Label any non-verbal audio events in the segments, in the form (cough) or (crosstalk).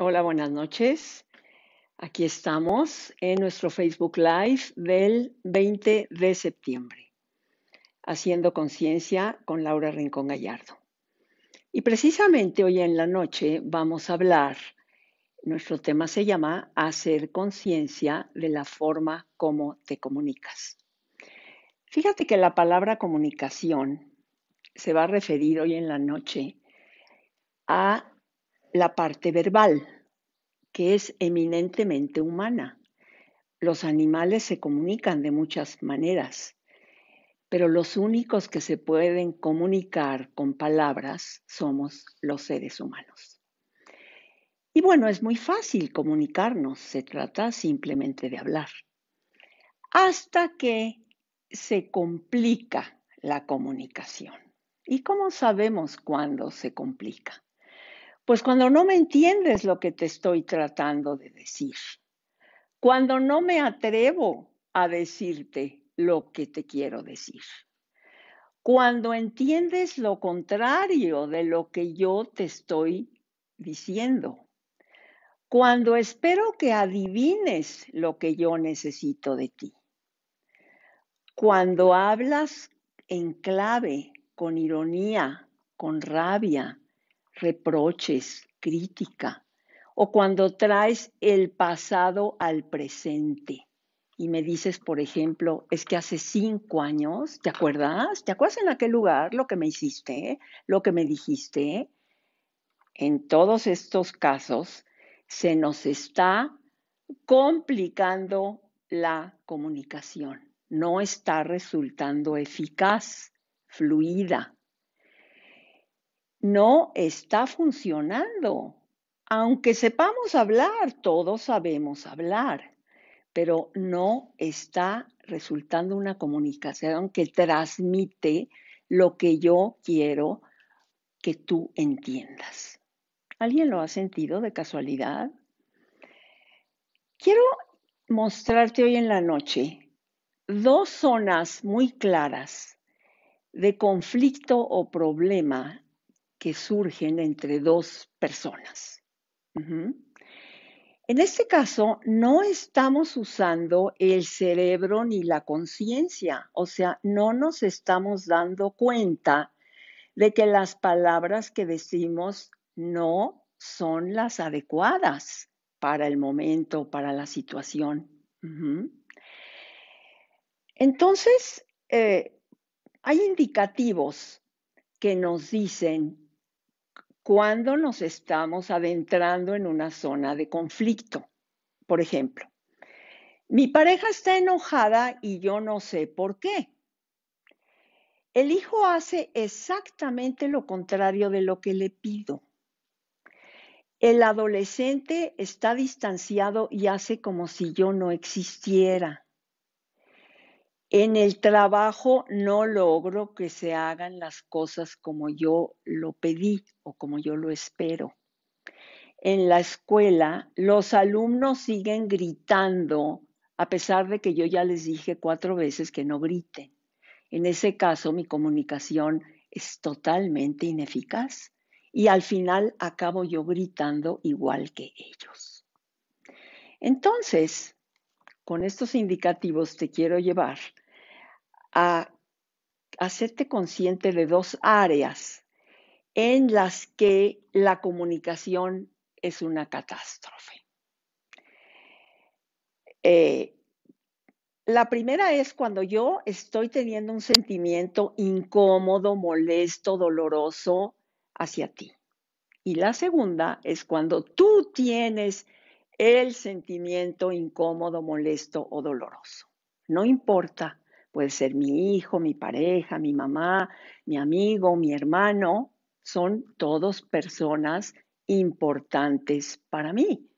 Hola, buenas noches. Aquí estamos en nuestro Facebook Live del 20 de septiembre, haciendo conciencia con Laura Rincón Gallardo. Y precisamente hoy en la noche vamos a hablar, nuestro tema se llama Hacer conciencia de la forma como te comunicas. Fíjate que la palabra comunicación se va a referir hoy en la noche a la parte verbal, que es eminentemente humana. Los animales se comunican de muchas maneras, pero los únicos que se pueden comunicar con palabras somos los seres humanos. Y bueno, es muy fácil comunicarnos, se trata simplemente de hablar, hasta que se complica la comunicación. ¿Y cómo sabemos cuándo se complica? Pues cuando no me entiendes lo que te estoy tratando de decir, cuando no me atrevo a decirte lo que te quiero decir, cuando entiendes lo contrario de lo que yo te estoy diciendo, cuando espero que adivines lo que yo necesito de ti, cuando hablas en clave, con ironía, con rabia, reproches, crítica, o cuando traes el pasado al presente y me dices, por ejemplo, es que hace cinco años, ¿te acuerdas? ¿Te acuerdas en aquel lugar lo que me hiciste, lo que me dijiste? En todos estos casos se nos está complicando la comunicación, no está resultando eficaz, fluida no está funcionando. Aunque sepamos hablar, todos sabemos hablar, pero no está resultando una comunicación que transmite lo que yo quiero que tú entiendas. ¿Alguien lo ha sentido de casualidad? Quiero mostrarte hoy en la noche dos zonas muy claras de conflicto o problema que surgen entre dos personas. En este caso, no estamos usando el cerebro ni la conciencia, o sea, no nos estamos dando cuenta de que las palabras que decimos no son las adecuadas para el momento, para la situación. Entonces, eh, hay indicativos que nos dicen cuando nos estamos adentrando en una zona de conflicto. Por ejemplo, mi pareja está enojada y yo no sé por qué. El hijo hace exactamente lo contrario de lo que le pido. El adolescente está distanciado y hace como si yo no existiera. En el trabajo no logro que se hagan las cosas como yo lo pedí o como yo lo espero. En la escuela, los alumnos siguen gritando a pesar de que yo ya les dije cuatro veces que no griten. En ese caso, mi comunicación es totalmente ineficaz y al final acabo yo gritando igual que ellos. Entonces, con estos indicativos te quiero llevar a hacerte consciente de dos áreas en las que la comunicación es una catástrofe. Eh, la primera es cuando yo estoy teniendo un sentimiento incómodo, molesto, doloroso hacia ti. Y la segunda es cuando tú tienes el sentimiento incómodo, molesto o doloroso. No importa, puede ser mi hijo, mi pareja, mi mamá, mi amigo, mi hermano, son todos personas importantes para mí.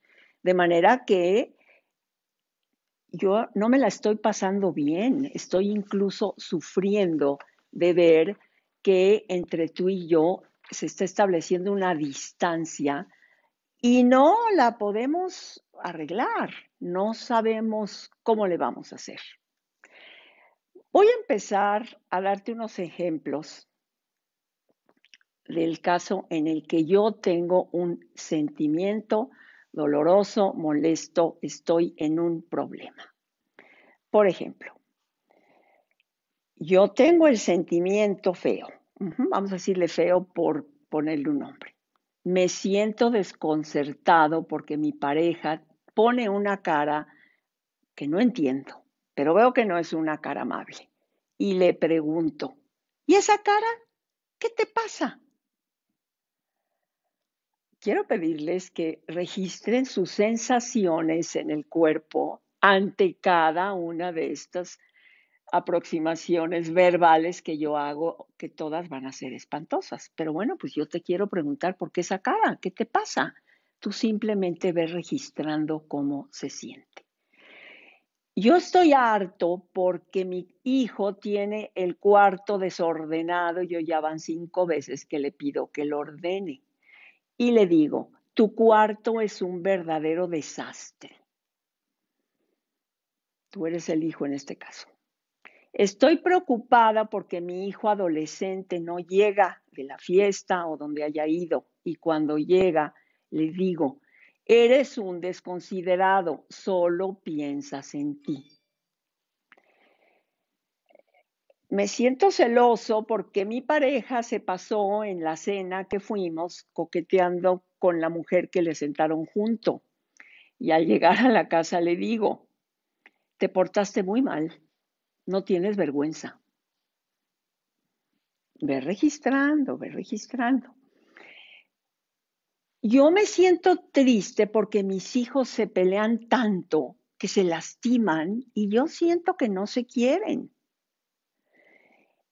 De manera que yo no me la estoy pasando bien, estoy incluso sufriendo de ver que entre tú y yo se está estableciendo una distancia y no la podemos arreglar, no sabemos cómo le vamos a hacer. Voy a empezar a darte unos ejemplos del caso en el que yo tengo un sentimiento doloroso, molesto, estoy en un problema. Por ejemplo, yo tengo el sentimiento feo, vamos a decirle feo por ponerle un nombre me siento desconcertado porque mi pareja pone una cara que no entiendo, pero veo que no es una cara amable. Y le pregunto, ¿y esa cara? ¿Qué te pasa? Quiero pedirles que registren sus sensaciones en el cuerpo ante cada una de estas aproximaciones verbales que yo hago, que todas van a ser espantosas. Pero bueno, pues yo te quiero preguntar por qué esa cara, qué te pasa. Tú simplemente ves registrando cómo se siente. Yo estoy harto porque mi hijo tiene el cuarto desordenado, yo ya van cinco veces que le pido que lo ordene. Y le digo, tu cuarto es un verdadero desastre. Tú eres el hijo en este caso. Estoy preocupada porque mi hijo adolescente no llega de la fiesta o donde haya ido y cuando llega le digo, eres un desconsiderado, solo piensas en ti. Me siento celoso porque mi pareja se pasó en la cena que fuimos coqueteando con la mujer que le sentaron junto. Y al llegar a la casa le digo, te portaste muy mal no tienes vergüenza. Ve registrando, ve registrando. Yo me siento triste porque mis hijos se pelean tanto que se lastiman y yo siento que no se quieren.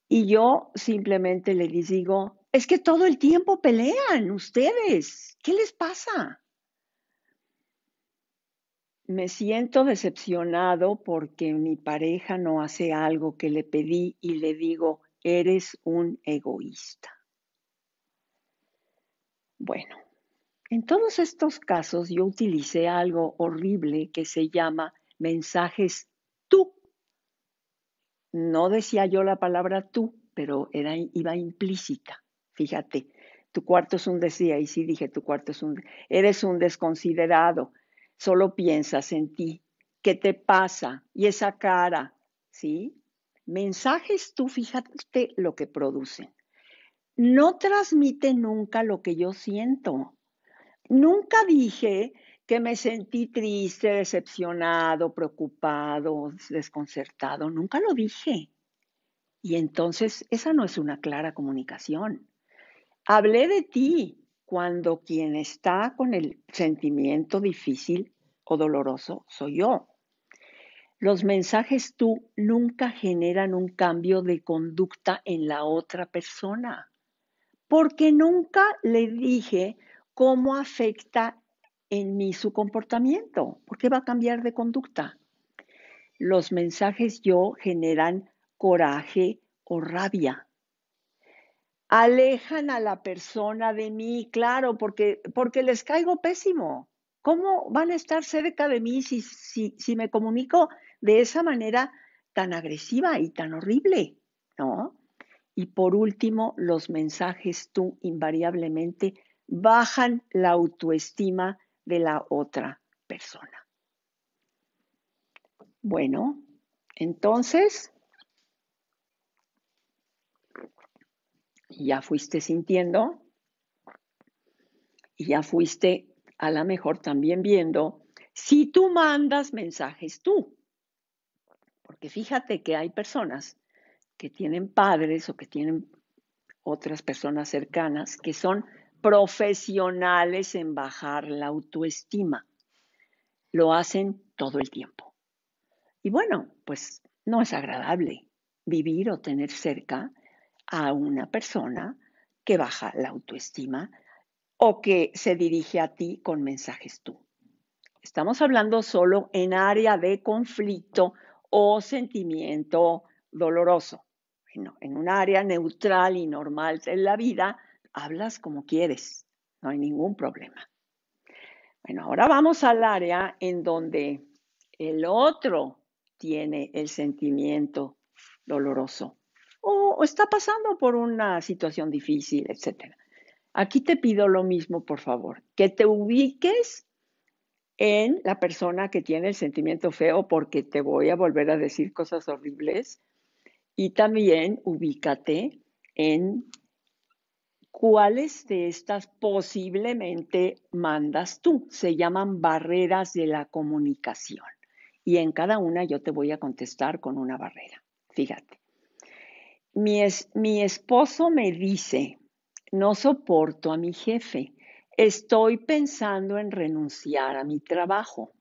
Y yo simplemente les digo, es que todo el tiempo pelean ustedes, ¿qué les pasa? me siento decepcionado porque mi pareja no hace algo que le pedí y le digo, eres un egoísta. Bueno, en todos estos casos yo utilicé algo horrible que se llama mensajes tú. No decía yo la palabra tú, pero era, iba implícita. Fíjate, tu cuarto es un decía, y sí dije, tu cuarto es un, eres un desconsiderado, solo piensas en ti, qué te pasa y esa cara, ¿sí? Mensajes tú fíjate lo que producen. No transmite nunca lo que yo siento. Nunca dije que me sentí triste, decepcionado, preocupado, desconcertado. Nunca lo dije. Y entonces esa no es una clara comunicación. Hablé de ti, cuando quien está con el sentimiento difícil o doloroso soy yo. Los mensajes tú nunca generan un cambio de conducta en la otra persona, porque nunca le dije cómo afecta en mí su comportamiento, porque va a cambiar de conducta. Los mensajes yo generan coraje o rabia alejan a la persona de mí, claro, porque, porque les caigo pésimo. ¿Cómo van a estar cerca de mí si, me comunico de esa manera tan agresiva y tan horrible? ¿No? Y por último, los mensajes tú invariablemente bajan la autoestima de la otra persona. Bueno, entonces y ya fuiste sintiendo y ya fuiste a lo mejor también viendo si tú mandas mensajes tú. Porque fíjate que hay personas que tienen padres o que tienen otras personas cercanas que son profesionales en bajar la autoestima. Lo hacen todo el tiempo. Y bueno, pues no es agradable vivir o tener cerca a una persona que baja la autoestima o que se dirige a ti con mensajes tú. Estamos hablando solo en área de conflicto o sentimiento doloroso. Bueno, en un área neutral y normal en la vida, hablas como quieres, no hay ningún problema. Bueno, ahora vamos al área en donde el otro tiene el sentimiento doloroso o está pasando por una situación difícil, etc. Aquí te pido lo mismo, por favor, que te ubiques en la persona que tiene el sentimiento feo porque te voy a volver a decir cosas horribles y también ubícate en cuáles de estas posiblemente mandas tú. Se llaman barreras de la comunicación y en cada una yo te voy a contestar con una barrera. Fíjate mi, esposo me dice, no soporto a mi jefe, estoy pensando en renunciar a mi trabajo.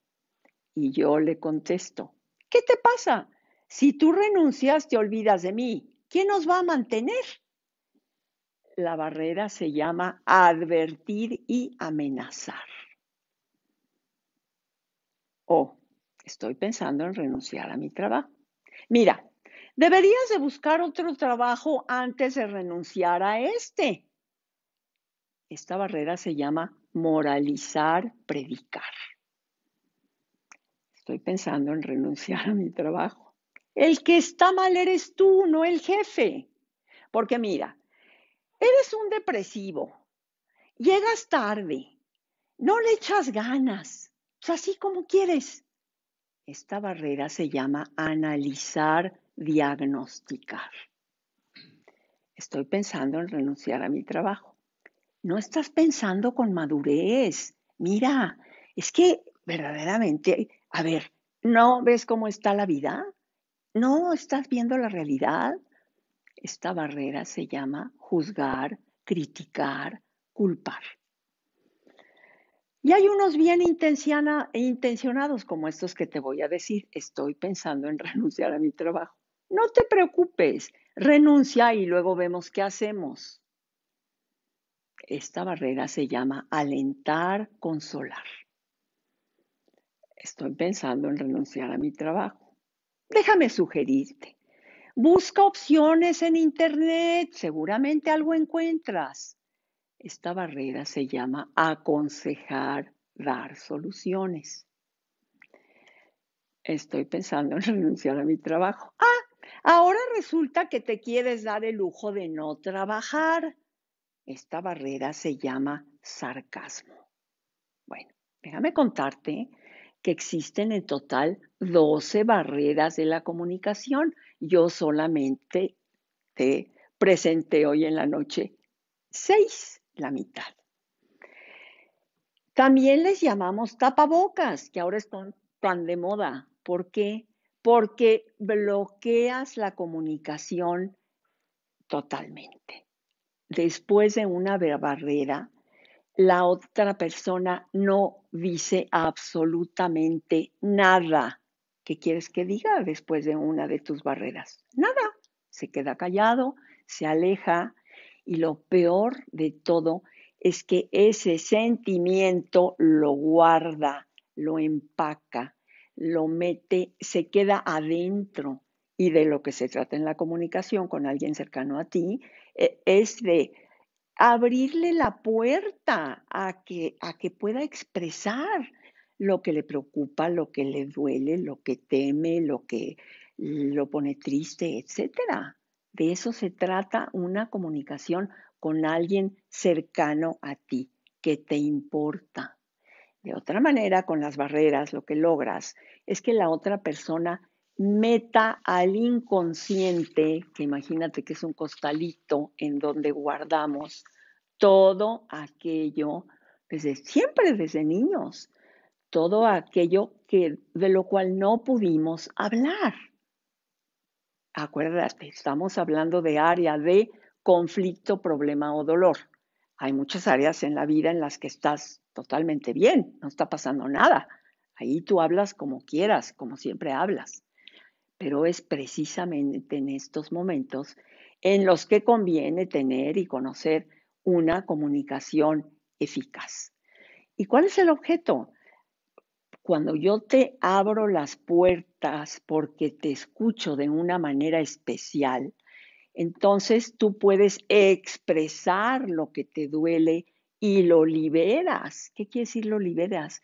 Y yo le contesto, ¿qué te pasa? Si tú renuncias, te olvidas de mí. ¿Quién nos va a mantener? La barrera se llama advertir y amenazar. O oh, estoy pensando en renunciar a mi trabajo. Mira, deberías de buscar otro trabajo antes de renunciar a este. Esta barrera se llama moralizar, predicar. Estoy pensando en renunciar a mi trabajo. El que está mal eres tú, no el jefe. Porque mira, eres un depresivo, llegas tarde, no le echas ganas, sea, así como quieres. Esta barrera se llama analizar, diagnosticar. Estoy pensando en renunciar a mi trabajo. No estás pensando con madurez. Mira, es que verdaderamente, a ver, ¿no ves cómo está la vida? ¿No estás viendo la realidad? Esta barrera se llama juzgar, criticar, culpar. Y hay unos bien intencionados como estos que te voy a decir. Estoy pensando en (laughs) renunciar a mi trabajo. No te preocupes, renuncia y luego vemos qué hacemos. Esta barrera se llama alentar, consolar. Estoy pensando en renunciar a mi trabajo. Déjame sugerirte. Busca opciones en Internet, seguramente algo encuentras. Esta barrera se llama aconsejar, dar soluciones. Estoy pensando en (laughs) renunciar a mi trabajo. Ah, Ahora resulta que te quieres dar el lujo de no trabajar. Esta barrera se llama sarcasmo. Bueno, déjame contarte que existen en total 12 barreras de la comunicación. Yo solamente te presenté hoy en la noche 6, la mitad. También les llamamos tapabocas, que ahora están tan de moda. ¿Por qué? porque bloqueas la comunicación totalmente. Después de una barrera, la otra persona no dice absolutamente nada. ¿Qué quieres que diga después de una de tus barreras? Nada. Se queda callado, se aleja y lo peor de todo es que ese sentimiento lo guarda, lo empaca, lo mete, se queda adentro. Y de lo que se trata en la comunicación con alguien cercano a ti e, es de abrirle la puerta a que, a que pueda expresar lo que le preocupa, lo que le duele, lo que teme, lo que lo pone triste, etcétera. De eso se trata una comunicación con alguien cercano a ti, que te importa. De otra manera, con las barreras, lo que logras es que la otra persona meta al inconsciente, que imagínate que es un costalito en donde guardamos todo aquello, desde siempre desde niños, todo aquello que, de lo cual no pudimos hablar. Acuérdate, estamos hablando de área de conflicto, problema o dolor. Hay muchas áreas en la vida en las que estás totalmente bien, no está pasando nada. Ahí tú hablas como quieras, como siempre hablas. Pero es precisamente en estos momentos en los que conviene tener y conocer una comunicación eficaz. ¿Y cuál es el objeto? Cuando yo te abro las puertas porque te escucho de una manera especial, entonces tú puedes expresar lo que te duele y lo liberas. ¿Qué quiere decir lo liberas?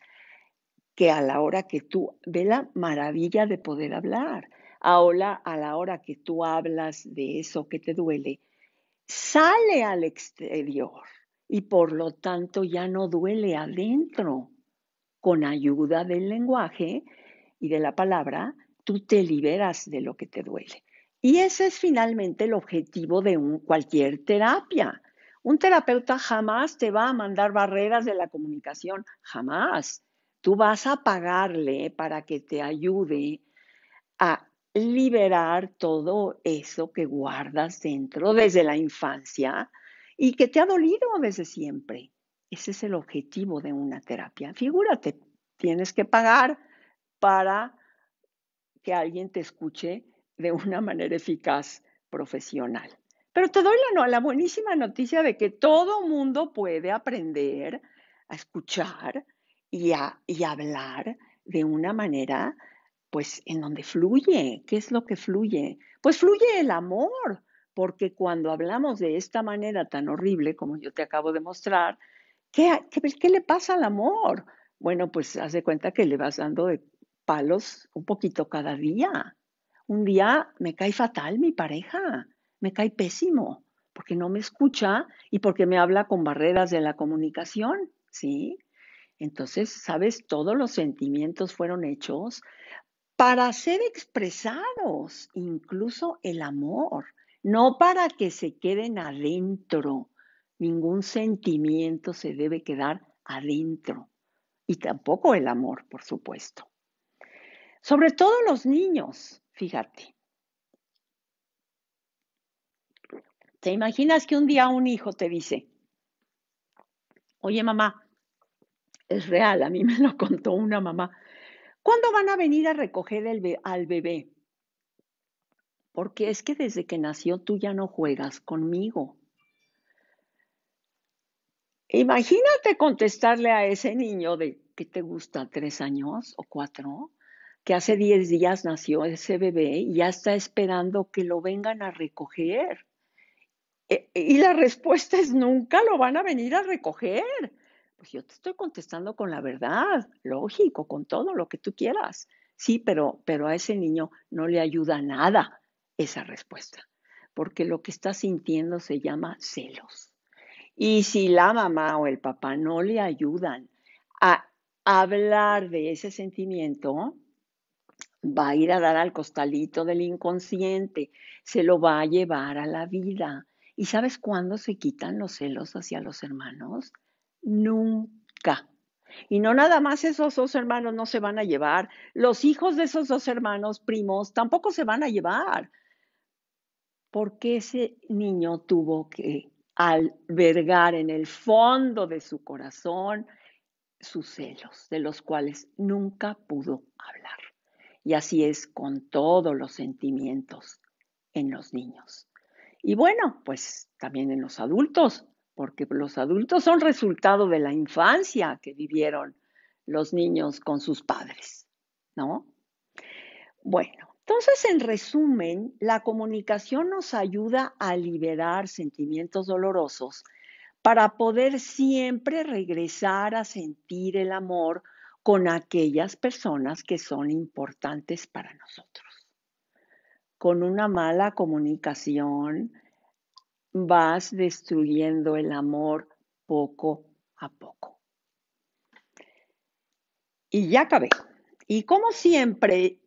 Que a la hora que tú, ve la maravilla de poder hablar, ahora a la hora que tú hablas de eso que te duele, sale al exterior y por lo tanto ya no duele adentro. Con ayuda del lenguaje y de la palabra, tú te liberas de lo que te duele. Y ese es finalmente el objetivo de cualquier terapia. Un terapeuta jamás te va a mandar barreras de la comunicación, jamás. Tú vas a pagarle para que te ayude a liberar todo eso que guardas dentro desde la infancia y que te ha dolido desde siempre. Ese es el objetivo de una terapia. Figúrate, tienes que pagar para que alguien te escuche de una manera eficaz profesional. Pero te doy la, buenísima noticia de que todo mundo puede aprender a escuchar y a hablar de una manera, pues, en donde fluye. ¿Qué es lo que fluye? Pues fluye el amor, porque cuando hablamos de esta manera tan horrible, como yo te acabo de mostrar, ¿qué, pues, le pasa al amor? Bueno, pues haz de cuenta que le vas dando de palos un poquito cada día. Un día me cae fatal mi pareja me cae pésimo, porque no me escucha y porque me habla con barreras de la comunicación, ¿sí? Entonces, ¿sabes? Todos los sentimientos fueron hechos para ser expresados, incluso el amor, no para que se queden adentro. Ningún sentimiento se debe quedar adentro. Y tampoco el amor, por supuesto. Sobre todo los niños, fíjate. ¿Te imaginas que un día un hijo te dice, oye mamá, es real, a mí me lo contó una mamá, ¿cuándo van a venir a recoger al bebé? Porque es que desde que nació tú ya no juegas conmigo. Imagínate contestarle a ese niño de, ¿qué te gusta? ¿Tres años o cuatro? Que hace diez días nació ese bebé y ya está esperando que lo vengan a recoger. Eh, y la respuesta es, nunca lo van a venir a recoger. Pues yo te estoy contestando con la verdad, lógico, con todo lo que tú quieras. Sí, pero, pero a ese niño no le ayuda nada esa respuesta, porque lo que está sintiendo se llama celos. Y si la mamá o el papá no le ayudan a hablar de ese sentimiento, va a ir a dar al costalito del inconsciente, se lo va a llevar a la vida. ¿Y sabes cuándo se quitan los celos hacia los hermanos? Nunca. Y no nada más esos dos hermanos no se van a llevar, los hijos de esos dos hermanos primos tampoco se van a llevar, porque ese niño tuvo que albergar en el fondo de su corazón sus celos, de los cuales nunca pudo hablar. Y así es con todos los sentimientos en los niños. Y bueno, pues también en los adultos, porque los adultos son resultado de la infancia que vivieron los niños con sus padres, ¿no? Bueno, entonces en resumen, la comunicación nos ayuda a liberar sentimientos dolorosos para poder siempre regresar a sentir el amor con aquellas personas que son importantes para nosotros con una mala comunicación vas destruyendo el amor poco a poco. Y ya acabé. Y como siempre,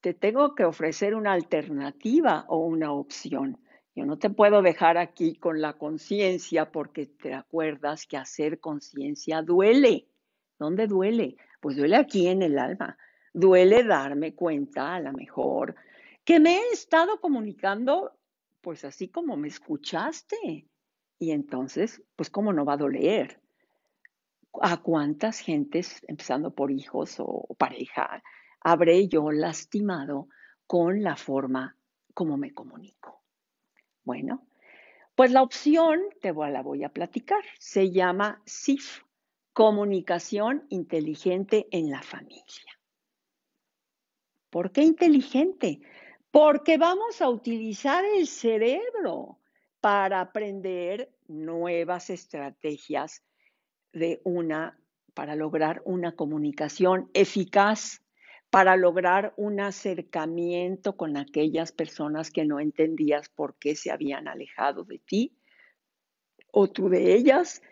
te tengo que ofrecer una alternativa o una opción. Yo no te puedo dejar aquí con la conciencia porque te acuerdas que hacer conciencia duele. ¿Dónde duele? Pues duele aquí en el alma. Duele darme cuenta, a lo mejor, que me he estado comunicando, pues así como me escuchaste. Y entonces, pues cómo no va a doler. ¿A cuántas gentes, empezando por hijos o pareja, habré yo lastimado con la forma como me comunico? Bueno, pues la opción, te la voy a platicar, se llama SIF: comunicación inteligente en la familia. ¿Por qué inteligente? porque vamos a utilizar el cerebro para aprender nuevas estrategias para lograr una comunicación eficaz, para lograr un acercamiento con aquellas personas que no entendías por qué se habían alejado de ti o tú de ellas.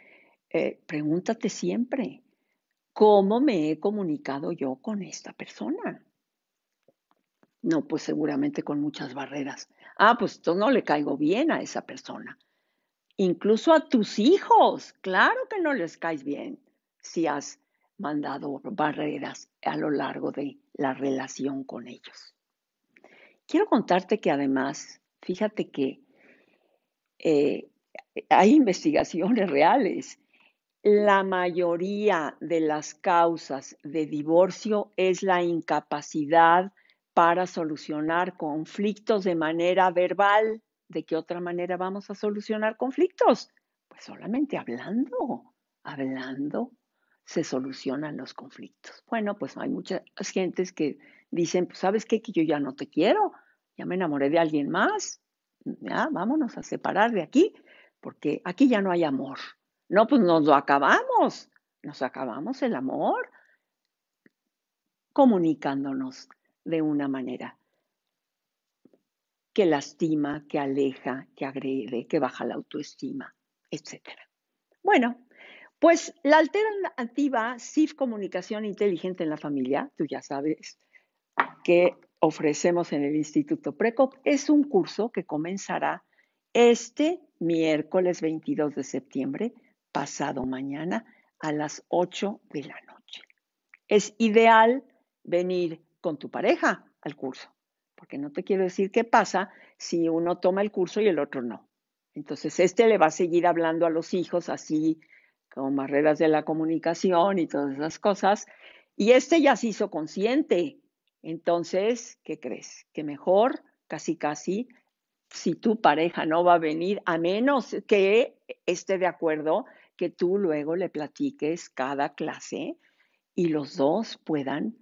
Eh, pregúntate siempre, ¿cómo me he comunicado yo con esta persona? No, pues seguramente con muchas barreras. Ah, pues no le caigo bien a esa persona. Incluso a tus hijos, claro que no les caes bien si has mandado barreras a lo largo de la relación con ellos. Quiero contarte que además, fíjate que eh, hay investigaciones reales. La mayoría de las causas de divorcio es la incapacidad para solucionar conflictos de manera verbal. ¿De qué otra manera vamos a solucionar conflictos? Pues solamente hablando, hablando se solucionan los conflictos. Bueno, pues hay muchas gentes que dicen, pues sabes qué, que yo ya no te quiero, ya me enamoré de alguien más, ya vámonos a separar de aquí, porque aquí ya no hay amor. No, pues nos lo acabamos, nos acabamos el amor comunicándonos, de una manera que lastima, que aleja, que agrede, que baja la autoestima, etc. Bueno, pues la alternativa CIF Comunicación Inteligente en la Familia, tú ya sabes que ofrecemos en el Instituto Precop, es un curso que comenzará este miércoles 22 de septiembre, pasado mañana, a las 8 de la noche. Es ideal venir con tu pareja al curso, porque no te quiero decir qué pasa si uno toma el curso y el otro no. Entonces, este le va a seguir hablando a los hijos así con barreras de la comunicación y todas esas cosas, y este ya se hizo consciente. Entonces, ¿qué crees? Que mejor, casi casi, si tu pareja no va a venir, a menos que esté de acuerdo, que tú luego le platiques cada clase y los dos puedan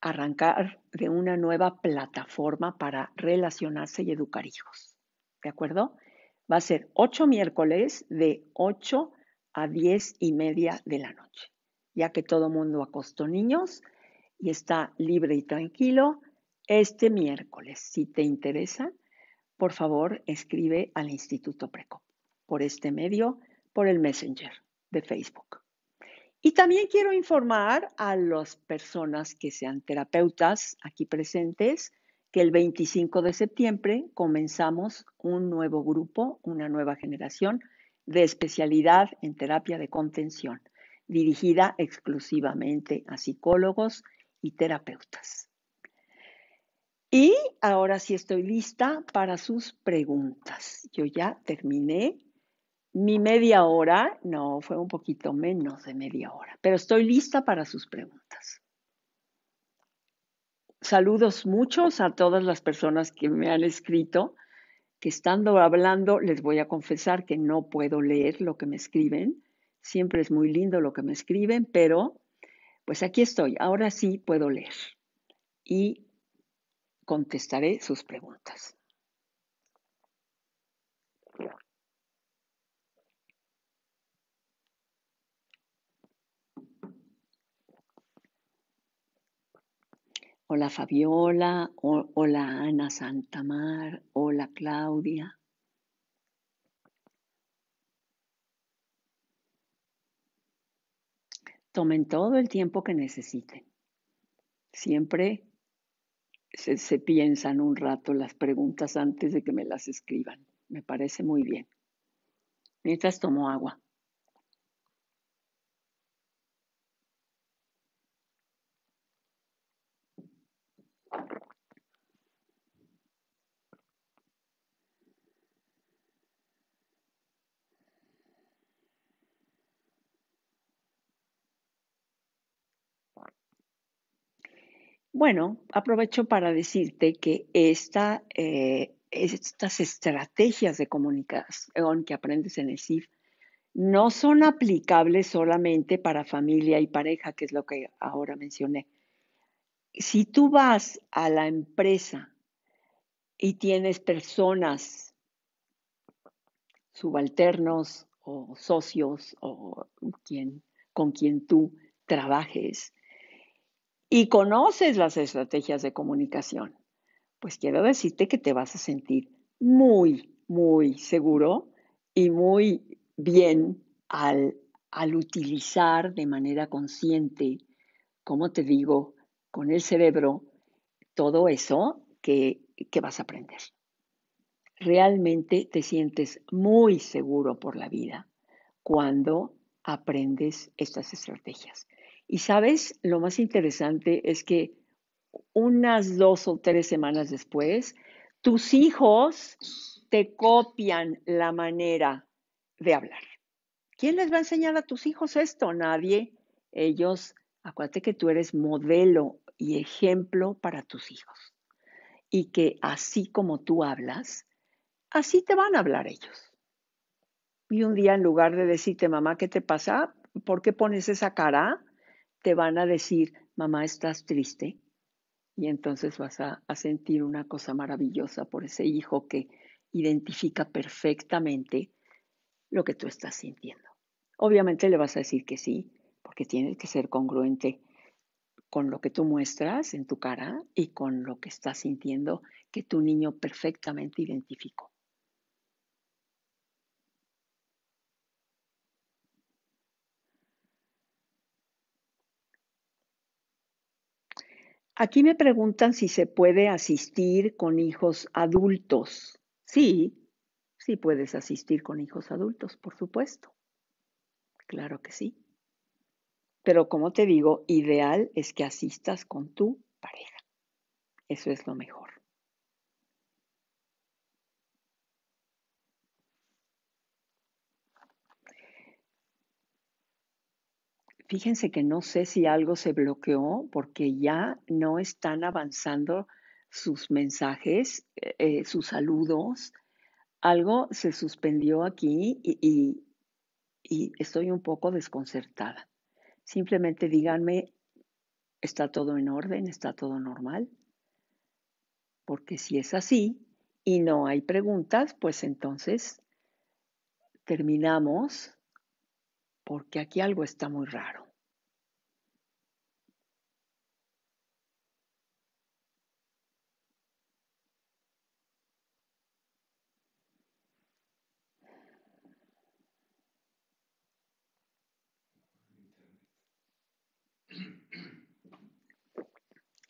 arrancar de una nueva plataforma para relacionarse y educar hijos. ¿De acuerdo? Va a ser ocho miércoles de 8 a diez y media de la noche, ya que todo mundo acostó niños y está libre y tranquilo este miércoles. Si te interesa, por favor, escribe al Instituto Preco por este medio, por el Messenger de Facebook. Y también quiero informar a las personas que sean terapeutas aquí presentes que el 25 de septiembre comenzamos un nuevo grupo, una nueva generación de especialidad en terapia de contención, dirigida exclusivamente a psicólogos y terapeutas. Y ahora sí estoy lista para sus preguntas. Yo ya terminé mi media hora, no, fue un poquito menos de media hora, pero estoy lista para sus preguntas. Saludos muchos a todas las personas que me han escrito, que estando hablando les voy a confesar que no puedo leer lo que me escriben. Siempre es muy lindo lo que me escriben, pero pues aquí estoy, ahora sí puedo leer y contestaré sus preguntas. Hola Fabiola, hola Ana Santamar, hola Claudia. Tomen todo el tiempo que necesiten. Siempre se, se, piensan un rato las preguntas antes de que me las escriban. Me parece muy bien. Mientras tomo agua. Bueno, aprovecho para decirte que eh, estas estrategias de comunicación que aprendes en el CIF no son aplicables solamente para familia y pareja, que es lo que ahora mencioné. Si tú vas a la empresa y tienes personas subalternos o socios o con quien tú trabajes, y conoces las estrategias de comunicación, pues quiero decirte que te vas a sentir muy, muy seguro y muy bien al, utilizar de manera consciente, como te digo, con el cerebro, todo eso que, que vas a aprender. Realmente te sientes muy seguro por la vida cuando aprendes estas estrategias. Y sabes, lo más interesante es que unas dos o tres semanas después, tus hijos te copian la manera de hablar. ¿Quién les va a enseñar a tus hijos esto? Nadie. Ellos, acuérdate que tú eres modelo y ejemplo para tus hijos. Y que así como tú hablas, así te van a hablar ellos. Y un día en lugar de decirte, mamá, ¿qué te pasa? ¿Por qué pones esa cara? te van a decir, mamá, estás triste. Y entonces vas a, sentir una cosa maravillosa por ese hijo que identifica perfectamente lo que tú estás sintiendo. Obviamente le vas a decir que sí, porque tienes que ser congruente con lo que tú muestras en tu cara y con lo que estás sintiendo que tu niño perfectamente identificó. Aquí me preguntan si se puede asistir con hijos adultos. Sí, sí puedes asistir con hijos adultos, por supuesto. Claro que sí. Pero como te digo, ideal es que asistas con tu pareja. Eso es lo mejor. Fíjense que no sé si algo se bloqueó porque ya no están avanzando sus mensajes, eh, eh, sus saludos. Algo se suspendió aquí y estoy un poco desconcertada. Simplemente díganme, ¿está todo en orden? ¿Está todo normal? Porque si es así y no hay preguntas, pues entonces terminamos porque aquí algo está muy raro.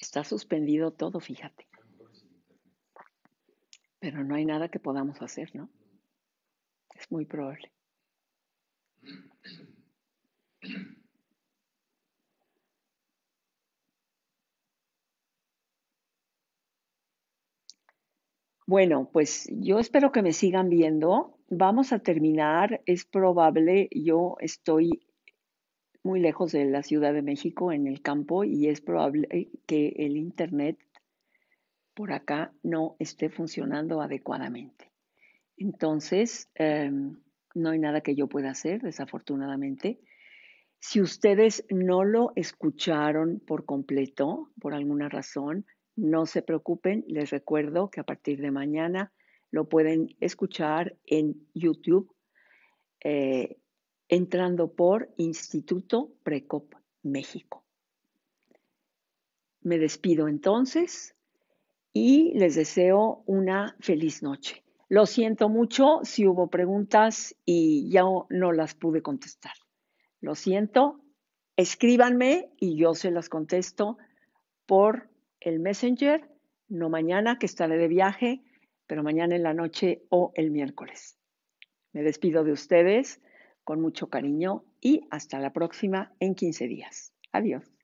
Está suspendido todo, fíjate. Pero no hay nada que podamos hacer, ¿no? Es muy probable. Bueno, pues yo espero que me sigan viendo. Vamos a terminar. Es probable, yo estoy muy lejos de la Ciudad de México, en el campo, y es probable que el Internet por acá no esté funcionando adecuadamente. Entonces, em, no hay nada que yo pueda hacer, desafortunadamente. Si ustedes no lo escucharon por completo, por alguna razón, no se preocupen, les recuerdo que a partir de mañana lo pueden escuchar en YouTube eh, entrando por Instituto Precop México. Me despido entonces y les deseo una feliz noche. Lo siento mucho si hubo preguntas y ya no las pude contestar lo siento, escríbanme y yo se las contesto por el Messenger, no mañana que estaré de viaje, pero mañana en la noche o el miércoles. Me despido de ustedes con mucho cariño y hasta la próxima en 15 días. Adiós.